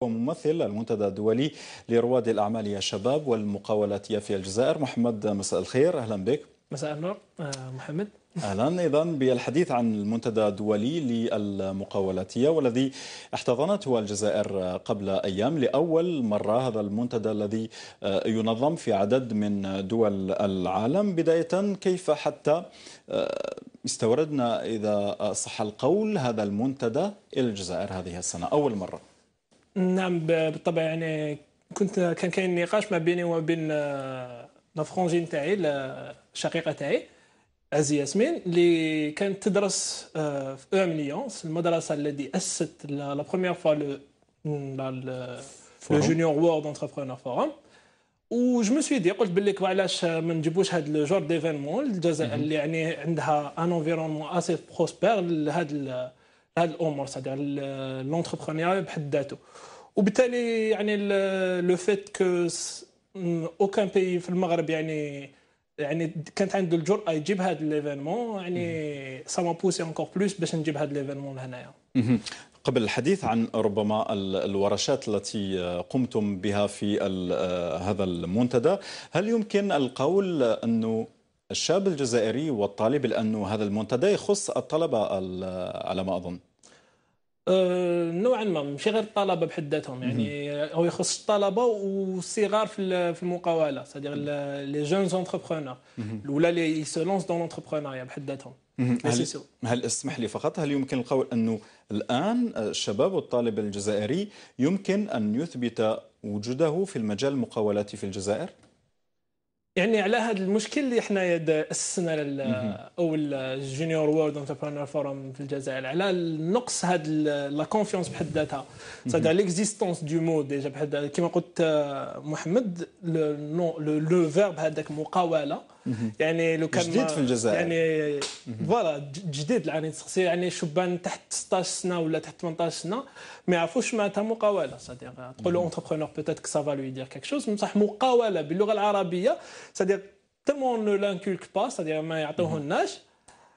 وممثل المنتدى الدولي لرواد الأعمال يا شباب والمقاولات في الجزائر محمد مساء الخير أهلا بك مساء النور آه، محمد اهلا ايضا بالحديث عن المنتدى الدولي للمقاولاتيه والذي احتضنته الجزائر قبل ايام لاول مره هذا المنتدى الذي آه، ينظم في عدد من دول العالم بدايه كيف حتى آه، استوردنا اذا صح القول هذا المنتدى الى الجزائر هذه السنه اول مره نعم بالطبع يعني كنت كان كاين نقاش ما بيني وما بين آه، لا فرونجين تاعي الشقيقه تاعي عزي ياسمين اللي كانت تدرس آه، في ام ليونس المدرسه التي اسست لا بروميير فوا لو جونيور وورد انتربرونور فورم و جو مو سوي دي قلت بالك علاش ما نجيبوش هذا لو جور ديفينمون الجزائر اللي يعني عندها ان انفيرونمون اسي بروسبير لهذا هاد الامور سادير لونتربرونيا بحد ذاته وبالتالي يعني لو فيت كو اوكان بي في المغرب يعني يعني كانت عنده الجرأه يجيب هذا ليفينمون يعني سا ما بوسي انكور بلوس باش نجيب هذا ليفينمون لهنايا قبل الحديث عن ربما الورشات التي قمتم بها في هذا المنتدى هل يمكن القول انه الشاب الجزائري والطالب لانه هذا المنتدى يخص الطلبه على ما اظن آه، نوعا ما ماشي غير الطلبه بحد ذاتهم يعني هو يخص الطلبه والصغار في المقاوله سادير لي جونز اونتربرونور ولا لي سو لونس دون لونتربرونيا بحد ذاتهم هل, هل اسمح لي فقط هل يمكن القول انه الان الشباب والطالب الجزائري يمكن ان يثبت وجوده في المجال المقاولاتي في الجزائر؟ يعني على هذا المشكل اللي حنايا اسسنا اول الجونيور وورد انتربرونور فورم في الجزائر على نقص هذا لا كونفيونس بحد ذاتها سادير ليكزيستونس دو مو ديجا بحد كيما قلت آه، محمد لو فيرب هذاك مقاوله يعني لو كان جديد في الجزائر يعني فوالا جديد يعني تسقسي يعني شبان تحت 16 سنه ولا تحت 18 سنه ما يعرفوش معناتها مقاوله صديق تقول له اونتربرونور بوتيت كو سافا لو يدير كيك شوز بصح مقاوله باللغه العربيه صديق تمون نو لانكولك با صديق ما يعطوهولناش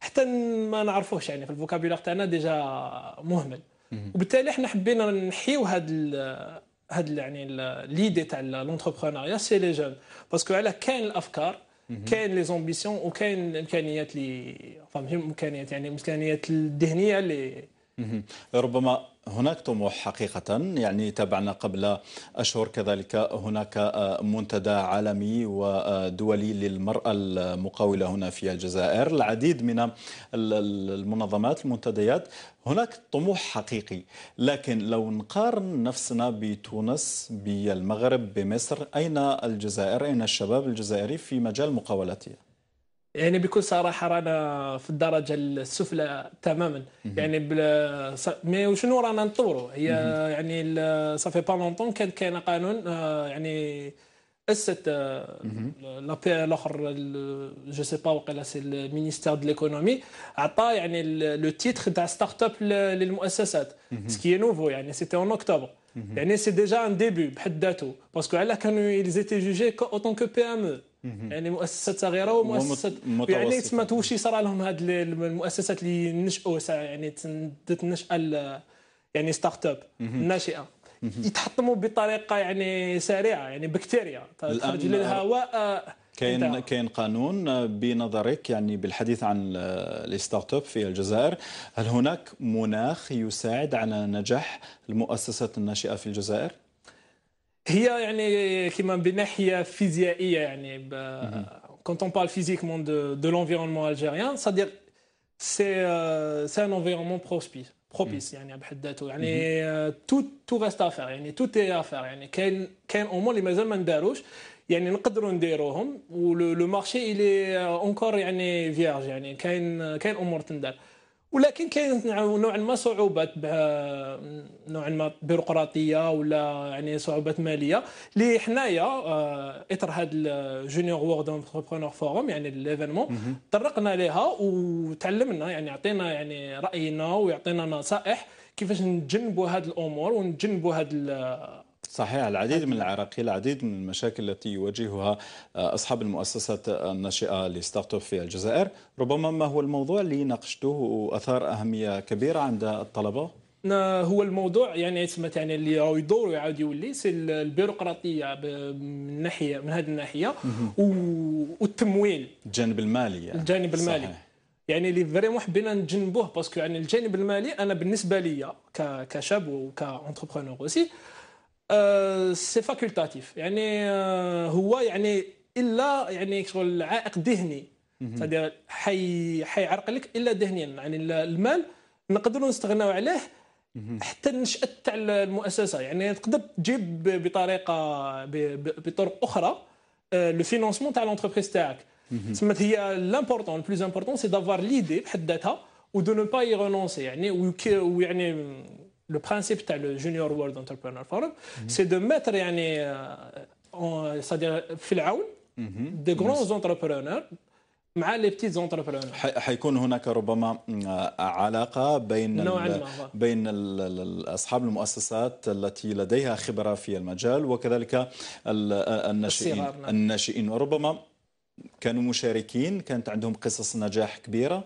حتى ما نعرفوش يعني في الفوكابيلار تاعنا ديجا مهمل وبالتالي احنا حبينا نحيو هاد هاد يعني ليدي تاع لونتربرونيا سي لي جون باسكو على كاين الافكار كاين لي زومبيسيون وكاين الامكانيات اللي فهمتي الامكانيات يعني الامكانيات الذهنيه اللي ربما هناك طموح حقيقة يعني تابعنا قبل أشهر كذلك هناك آه، منتدى عالمي ودولي للمرأة المقاولة هنا في الجزائر العديد من المنظمات المنتديات هناك طموح حقيقي لكن لو نقارن نفسنا بتونس بالمغرب بمصر أين الجزائر أين الشباب الجزائري في مجال مقاولتها يعني بكل صراحه رانا في الدرجه السفلى تماما يعني بل... مي وشنو رانا نطوروا هي يعني صافي با لونطون كان كاين قانون آه، يعني اسست آه، لابي الاخر جو سي با وقيلا سي المينيستير دو ليكونومي عطى يعني لو تيتخ تاع ستارت اب للمؤسسات سكي نوفو يعني سيتي اون اكتوبر يعني سي ديجا ان ديبي بحد ذاته باسكو علاه كانوا ايزيتي جوجي اوتون كو بي ام يعني مؤسسه صغيره ومؤسسه يعني تما توشي صرا لهم هاد المؤسسات اللي نشأوا يعني تندت النشأه يعني ستارت اب الناشئه يتحطموا بطريقه يعني سريعه يعني بكتيريا تخرج للهواء آه، كاين كاين قانون آه، بنظرك يعني بالحديث عن لي ستارت اب في الجزائر هل هناك مناخ يساعد على نجاح المؤسسات الناشئه في الجزائر Quand on parle physiquement de l'environnement algérien, c'est-à-dire c'est euh, un environnement propice. Mm. Euh, tout reste à faire. Tout est à faire. Il où Le marché est euh, encore vierge. ولكن كاين نوعا ما صعوبات نوعا ما بيروقراطيه ولا يعني صعوبات ماليه اللي حنايا اثر هذا الجونيور وورد انتربرونور فورم يعني الايفينمون طرقنا لها وتعلمنا يعني عطينا يعني راينا ويعطينا نصائح كيفاش نتجنبوا هذه الامور ونتجنبوا هذه صحيح العديد من العراقيل العديد من المشاكل التي يواجهها آه، أصحاب المؤسسات الناشئة لستارت في الجزائر ربما ما هو الموضوع اللي ناقشته واثار أهمية كبيرة عند الطلبة هو الموضوع يعني تسمى يعني اللي راه يدور ويعاود يولي سي البيروقراطيه من ناحيه من هذه الناحيه والتمويل الجانب المالي يعني. الجانب المالي صحيح. يعني اللي فريمون حبينا نتجنبوه باسكو يعني الجانب المالي انا بالنسبه ليا كشاب وكونتربرونور اوسي سي آه، فاكولتاتيف يعني آه، هو يعني الا يعني شغل عائق ذهني هذا حي حيعرق لك الا ذهنيا يعني المال نقدروا نستغناو عليه حتى النشأة تاع المؤسسة يعني تقدر تجيب بطريقة بطرق أخرى لو آه، فينونسمون تاع لونتربريز تاعك تسمى هي لامبورتون بلوز امبورتون سي دافوار ليدي بحد ذاتها ودو نو با يغونونسي يعني ويعني لو برانسيب تاع لو جونيور وورد انتربرونور فورم سي دو ميتر يعني سادير في العون دي غرون انتربرونور مع لي بتيت زونتربرونور حيكون هناك ربما علاقه بين ال... بين اصحاب المؤسسات التي لديها خبره في المجال وكذلك الناشئين الناشئين وربما كانوا مشاركين كانت عندهم قصص نجاح كبيره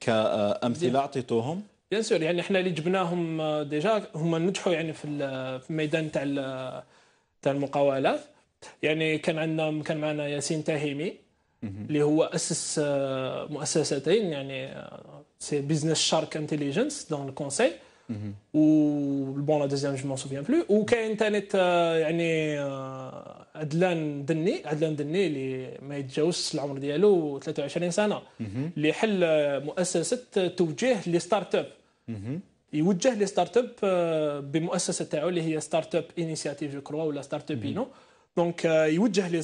كامثله اعطيتوهم بيان سور يعني احنا اللي جبناهم آه، ديجا هما نجحوا يعني في آه، الميدان تاع آه، تاع المقاولات يعني كان عندنا كان معنا ياسين تاهيمي اللي هو اسس مؤسستين يعني سي بيزنس شارك انتليجنس دون الكونسي و بون لا دوزيام جو مون سوفيان بلو وكاين ثاني يعني عدلان دني عدلان دني اللي ما يتجاوزش العمر ديالو 23 سنه اللي حل مؤسسه توجيه لي ستارت اب يوجه لي ستارت اب آه، بمؤسسه تاعو اللي هي ستارت اب انيشيتيف جو كرو ولا ستارت اب انو دونك يوجه لي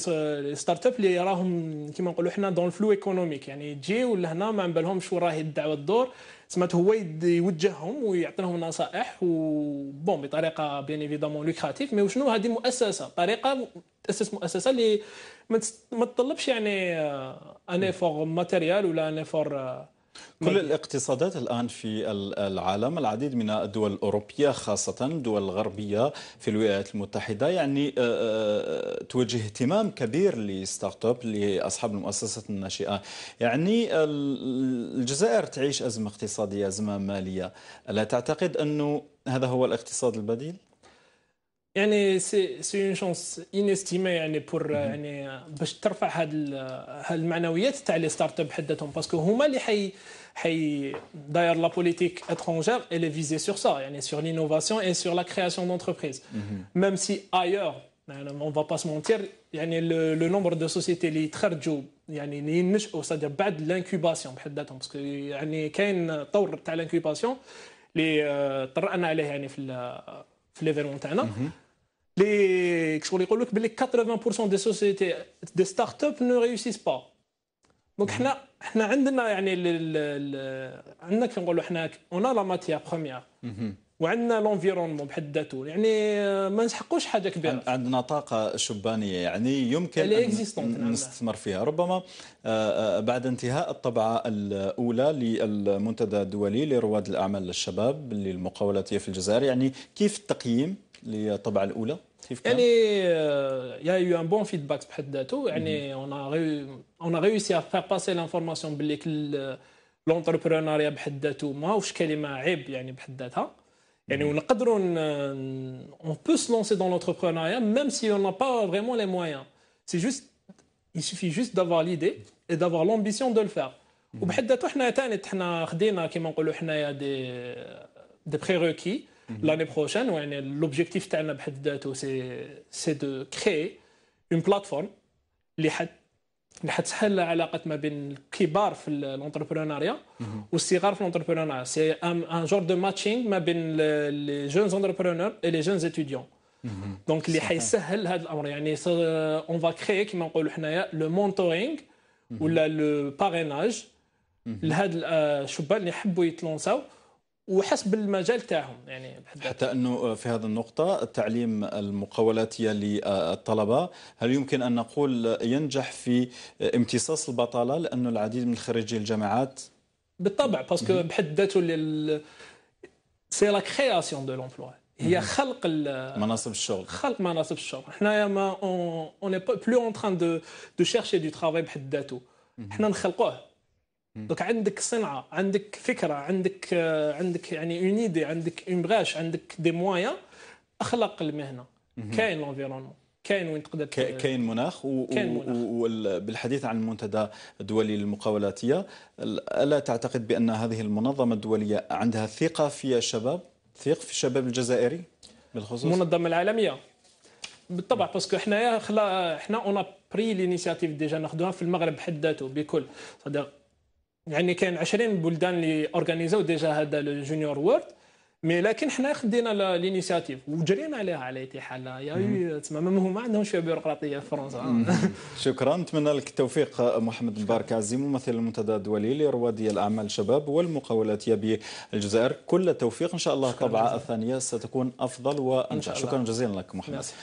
ستارت اب اللي راهم كيما نقولوا حنا دون فلو ايكونوميك يعني ولا لهنا ما بالهمش وين راهي الدعوه الدور سمعت هو يوجههم ويعطي لهم نصائح وبون بطريقه بيان ايفيدامون لوكراتيف مي وشنو هذه مؤسسه طريقه تاسس مؤسسه اللي ما تطلبش يعني ان افور ماتيريال ولا ان افور آه، كل طيب. الاقتصادات الآن في العالم العديد من الدول الأوروبية خاصة الدول الغربية في الولايات المتحدة يعني آه، آه، آه، توجه اهتمام كبير لستارت اب لأصحاب المؤسسات الناشئة يعني الجزائر تعيش أزمة اقتصادية أزمة مالية لا تعتقد أنه هذا هو الاقتصاد البديل؟ C'est une chance inestimée pour faire des startups. Parce que la politique étrangère est visée sur ça, sur l'innovation et sur la création d'entreprises. Même si ailleurs, on ne va pas se mentir, le nombre de sociétés est très important, c'est-à-dire l'incubation. Parce qu'il y a aucun temps dans l'incubation, il y a des gens qui sont en train de se لي شغل يقول لك بلي 80% دي سوسيتي دي ستارت اب نو ريوسيس با دونك حنا حنا عندنا يعني عندنا كي نقولوا حنا اون لا ماتيير بروميير وعندنا لونفيرونمون بحد ذاته يعني آه، ما نسحقوش حاجه كبيره عندنا طاقه شبانيه يعني يمكن أن نعم. نستثمر فيها ربما آه، آه، بعد انتهاء الطبعه الاولى للمنتدى الدولي لرواد الاعمال للشباب للمقاولاتيه في الجزائر يعني كيف التقييم للطبعه الاولى كيف كان؟ يعني آه، يا يو ان بون فيدباك بحد ذاته يعني اون اون ريوسي ا فير باسي لانفورماسيون باللي لونتربرونيا بحد ذاته ماهوش كلمه عيب يعني بحد ذاتها يعني ونقدروا اون بو سلونسي دون لونتربرونيا ميم سي اون با فريمون لي موان سي جوست il suffit juste d'avoir l'idée et d'avoir l'ambition de le faire وبحد ذاته حنا ثاني حنا خدينا كيما نقولوا حنايا دي دي بريروكي Mhm. l'année يعني l'objectif تاعنا بحد ذاته سي سي دو créer اون بلاتفورم اللي حد اللي حتسهل العلاقات ما بين الكبار في الانتربرونيا والصغار في الانتربرونيا سي ان جور دو ماتشينغ ما بين لي جونز انتربرونور اي لي جونز اتيديون دونك اللي حيسهل هذا الامر يعني اون فا كري كيما نقولوا حنايا لو مونتورينغ ولا لو باريناج لهاد الشبان اللي يحبوا يتلونساو وحسب المجال تاعهم يعني حتى انه في هذه النقطه التعليم المقاولاتيه آه، للطلبه هل يمكن ان نقول ينجح في امتصاص البطاله لانه العديد من خريجي الجامعات بالطبع باسكو بحد ذاته سي لا كرياسيون دو لومبلوا هي خلق مناصب الشغل خلق مناصب الشغل حنايا ما اون اون بلو اون تران دو دو شيرشي دو ترافاي بحد ذاته حنا نخلقوه دونك عندك صنعه عندك فكره عندك آه، عندك يعني اون ايدي عندك اون بغاش عندك دي موايا اخلق المهنه كاين لونفيرونمون كاين وين تقدر كاين مناخ وبالحديث عن المنتدى الدولي للمقاولاتيه الا تعتقد بان هذه المنظمه الدوليه عندها ثقه في الشباب ثق في الشباب الجزائري بالخصوص المنظمه العالميه بالطبع باسكو حنايا خلا حنا اون بري لينيسياتيف ديجا ناخذوها في المغرب بحد ذاته بكل صدق يعني كاين 20 بلدان اللي اورغانيزاو ديجا هذا الجونيور وورد مي لكن حنا خدينا لينيسياتيف وجرينا عليها على اي حال يا تسمى ما هما عندهم شويه بيروقراطيه في فرنسا شكرا نتمنى لك التوفيق محمد مبارك عزيم ممثل المنتدى الدولي لرواد الاعمال الشباب والمقاولات بالجزائر كل التوفيق ان شاء الله الطبعه الثانيه ستكون افضل وانجح شكرا جزيلا لك محمد